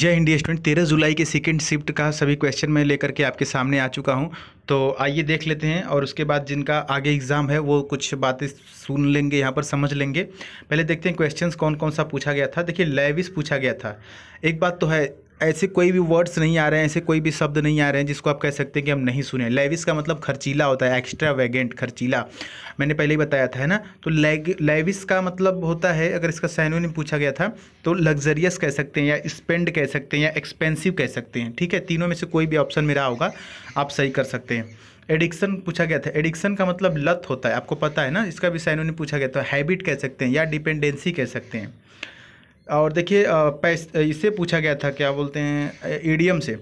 जय India student तेरह जुलाई के सेकेंड शिफ्ट का सभी क्वेश्चन मैं लेकर के आपके सामने आ चुका हूँ तो आइए देख लेते हैं और उसके बाद जिनका आगे एग्ज़ाम है वो कुछ बातें सुन लेंगे यहाँ पर समझ लेंगे पहले देखते हैं क्वेश्चंस कौन कौन सा पूछा गया था देखिए लेविस पूछा गया था एक बात तो है ऐसे कोई भी वर्ड्स नहीं आ रहे हैं ऐसे कोई भी शब्द नहीं आ रहे हैं जिसको आप कह सकते हैं कि हम नहीं सुने लेविस का मतलब खर्चीला होता है एक्स्ट्रा वेगेंट खर्चीला मैंने पहले ही बताया था है ना तो लेविस का मतलब होता है अगर इसका सैनो ने पूछा गया था तो लग्जरियस कह सकते हैं या स्पेंड कह सकते हैं या एक्सपेंसिव कह सकते हैं ठीक है तीनों में से कोई भी ऑप्शन मेरा होगा आप सही कर सकते हैं एडिक्शन पूछा गया था एडिक्शन का मतलब लत होता है आपको पता है ना इसका भी सैनो ने पूछा गया था हैबिट कह सकते हैं या डिपेंडेंसी कह सकते हैं और देखिए इससे पूछा गया था क्या बोलते हैं एडियम से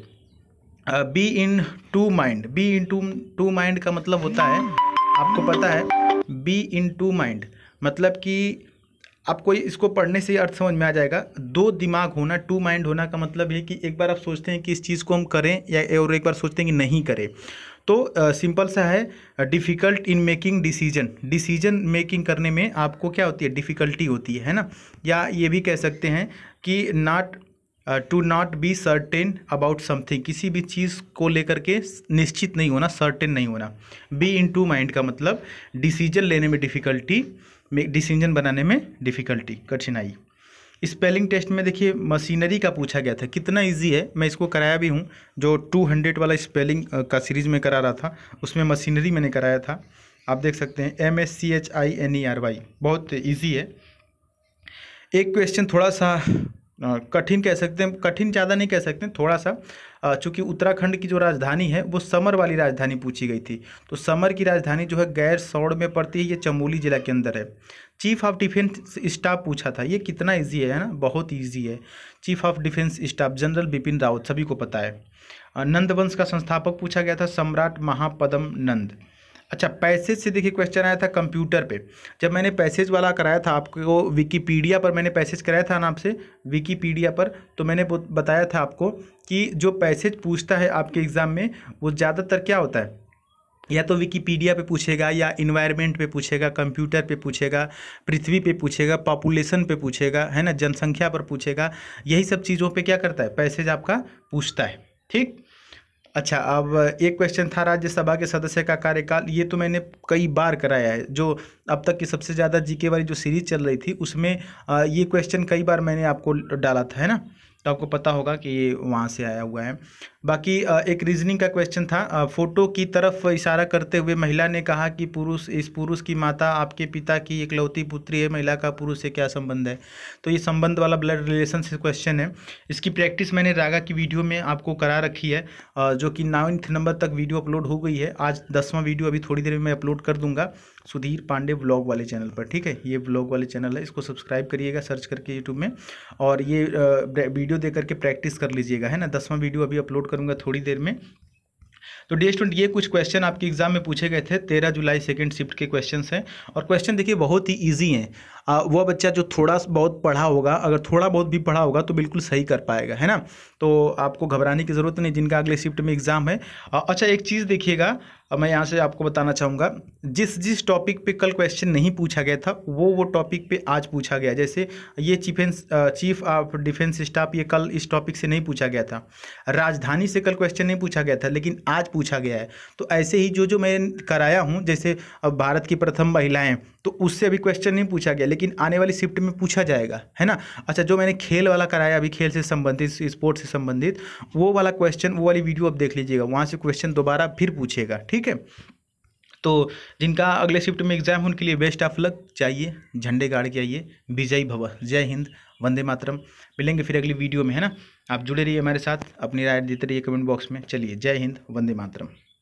be in two mind be in two two mind का मतलब होता है आपको पता है बी इन टू माइंड मतलब कि आपको इसको पढ़ने से अर्थ समझ में आ जाएगा दो दिमाग होना टू माइंड होना का मतलब है कि एक बार आप सोचते हैं कि इस चीज़ को हम करें या और एक बार सोचते हैं कि नहीं करें तो सिंपल सा है difficult in making decision decision making करने में आपको क्या होती है डिफ़िकल्टी होती है है ना या ये भी कह सकते हैं कि not to not be certain about something किसी भी चीज़ को लेकर के निश्चित नहीं होना सर्टेन नहीं होना बी इन टू माइंड का मतलब डिसीजन लेने में डिफ़िकल्टी डिसीजन बनाने में डिफ़िकल्टी कठिनाई स्पेलिंग टेस्ट में देखिए मशीनरी का पूछा गया था कितना इजी है मैं इसको कराया भी हूँ जो टू हंड्रेड वाला स्पेलिंग का सीरीज़ में करा रहा था उसमें मशीनरी मैंने कराया था आप देख सकते हैं M S C H I N E R Y बहुत ईजी है एक क्वेश्चन थोड़ा सा कठिन कह सकते हैं कठिन ज़्यादा नहीं कह सकते थोड़ा सा चूँकि उत्तराखंड की जो राजधानी है वो समर वाली राजधानी पूछी गई थी तो समर की राजधानी जो है गैर सौड़ में पड़ती है ये चमोली ज़िला के अंदर है चीफ ऑफ डिफेंस स्टाफ पूछा था ये कितना इजी है ना बहुत इजी है chief of defence staff general Bipin Rawat सभी को पता है नंदवंश का संस्थापक पूछा गया था सम्राट महापदम नंद अच्छा पैसेज से देखिए क्वेश्चन आया था कंप्यूटर पे जब मैंने पैसेज वाला कराया था आपको विकीपीडिया पर मैंने पैसेज कराया था ना आपसे विकीपीडिया पर तो मैंने बताया था आपको कि जो पैसेज पूछता है आपके एग्ज़ाम में वो ज़्यादातर क्या होता है या तो विकीपीडिया पे पूछेगा या इन्वायरमेंट पे पूछेगा कंप्यूटर पे पूछेगा पृथ्वी पे पूछेगा पॉपुलेशन पे पूछेगा है ना जनसंख्या पर पूछेगा यही सब चीज़ों पे क्या करता है पैसेज आपका पूछता है ठीक अच्छा अब एक क्वेश्चन था राज्यसभा के सदस्य का कार्यकाल ये तो मैंने कई बार कराया है जो अब तक की सबसे ज़्यादा जीके वाली जो सीरीज चल रही थी उसमें ये क्वेश्चन कई बार मैंने आपको डाला था है ना तो आपको पता होगा कि ये वहाँ से आया हुआ है बाकी एक रीजनिंग का क्वेश्चन था फ़ोटो की तरफ इशारा करते हुए महिला ने कहा कि पुरुष इस पुरुष की माता आपके पिता की इकलौती पुत्री है महिला का पुरुष से क्या संबंध है तो ये संबंध वाला ब्लड रिलेशन से क्वेश्चन है इसकी प्रैक्टिस मैंने रागा की वीडियो में आपको करा रखी है जो कि नाइन्थ नंबर तक वीडियो अपलोड हो गई है आज दसवां वीडियो अभी थोड़ी देर में मैं अपलोड कर दूंगा सुधीर पांडे ब्लॉग वाले चैनल पर ठीक है ये ब्लॉग वाले चैनल है इसको सब्सक्राइब करिएगा सर्च करके यूट्यूब में और ये वीडियो वीडियो दे करके प्रैक्टिस कर लीजिएगा है ना दसवां वीडियो अभी अपलोड करूँगा थोड़ी देर में तो डे स्टूडेंट ये कुछ क्वेश्चन आपके एग्जाम में पूछे गए थे तेरह जुलाई सेकेंड शिफ्ट के क्वेश्चन हैं और क्वेश्चन देखिए बहुत ही ईजी हैं वह बच्चा जो थोड़ा बहुत पढ़ा होगा अगर थोड़ा बहुत भी पढ़ा होगा तो बिल्कुल सही कर पाएगा है ना तो आपको घबराने की ज़रूरत नहीं जिनका अगले शिफ्ट में एग्ज़ाम है अच्छा एक चीज़ देखिएगा अब मैं यहाँ से आपको बताना चाहूँगा जिस जिस टॉपिक पे कल क्वेश्चन नहीं पूछा गया था वो वो टॉपिक पे आज पूछा गया जैसे ये चीफेंस चीफ ऑफ डिफेंस स्टाफ ये कल इस टॉपिक से नहीं पूछा गया था राजधानी से कल क्वेश्चन नहीं पूछा गया था लेकिन आज पूछा गया है तो ऐसे ही जो जो मैं कराया हूँ जैसे भारत की प्रथम महिलाएँ तो उससे अभी क्वेश्चन नहीं पूछा गया लेकिन आने वाली शिफ्ट में पूछा जाएगा है ना अच्छा जो मैंने खेल वाला कराया अभी खेल से संबंधित स्पोर्ट्स से संबंधित वो वाला क्वेश्चन वो वाली वीडियो आप देख लीजिएगा वहाँ से क्वेश्चन दोबारा फिर पूछेगा ठीक ठीक है तो जिनका अगले शिफ्ट में एग्जाम है उनके लिए बेस्ट ऑफ लक चाहिए झंडे गाड़ के आइए विजयी भव जय हिंद वंदे मातरम मिलेंगे फिर अगली वीडियो में है ना आप जुड़े रहिए हमारे साथ अपनी राय देते रहिए कमेंट बॉक्स में चलिए जय हिंद वंदे मातरम